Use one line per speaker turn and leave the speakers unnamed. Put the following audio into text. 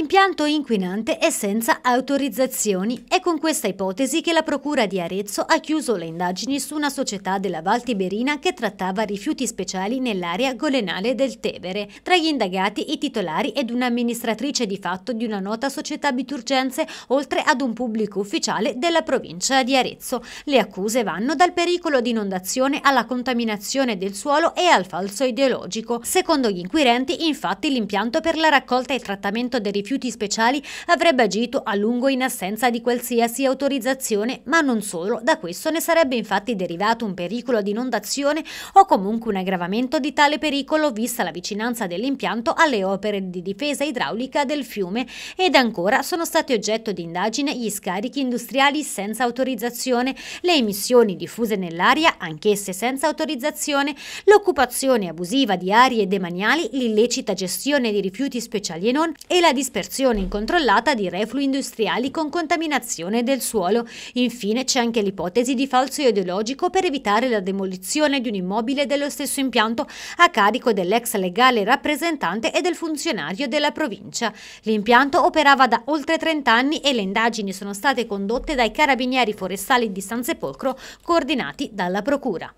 Impianto inquinante e senza autorizzazioni. È con questa ipotesi che la Procura di Arezzo ha chiuso le indagini su una società della Val Tiberina che trattava rifiuti speciali nell'area golenale del Tevere. Tra gli indagati i titolari ed un'amministratrice di fatto di una nota società biturgenze, oltre ad un pubblico ufficiale della provincia di Arezzo. Le accuse vanno dal pericolo di inondazione alla contaminazione del suolo e al falso ideologico. Secondo gli inquirenti, infatti, l'impianto per la raccolta e trattamento dei rifiuti rifiuti speciali avrebbe agito a lungo in assenza di qualsiasi autorizzazione, ma non solo, da questo ne sarebbe infatti derivato un pericolo di inondazione o comunque un aggravamento di tale pericolo vista la vicinanza dell'impianto alle opere di difesa idraulica del fiume ed ancora sono stati oggetto di indagine gli scarichi industriali senza autorizzazione, le emissioni diffuse nell'aria anch'esse senza autorizzazione, l'occupazione abusiva di aree demaniali, l'illecita gestione di rifiuti speciali e non e la disperazione dispersione incontrollata di reflui industriali con contaminazione del suolo. Infine c'è anche l'ipotesi di falso ideologico per evitare la demolizione di un immobile dello stesso impianto a carico dell'ex legale rappresentante e del funzionario della provincia. L'impianto operava da oltre 30 anni e le indagini sono state condotte dai carabinieri forestali di San Sepolcro coordinati dalla Procura.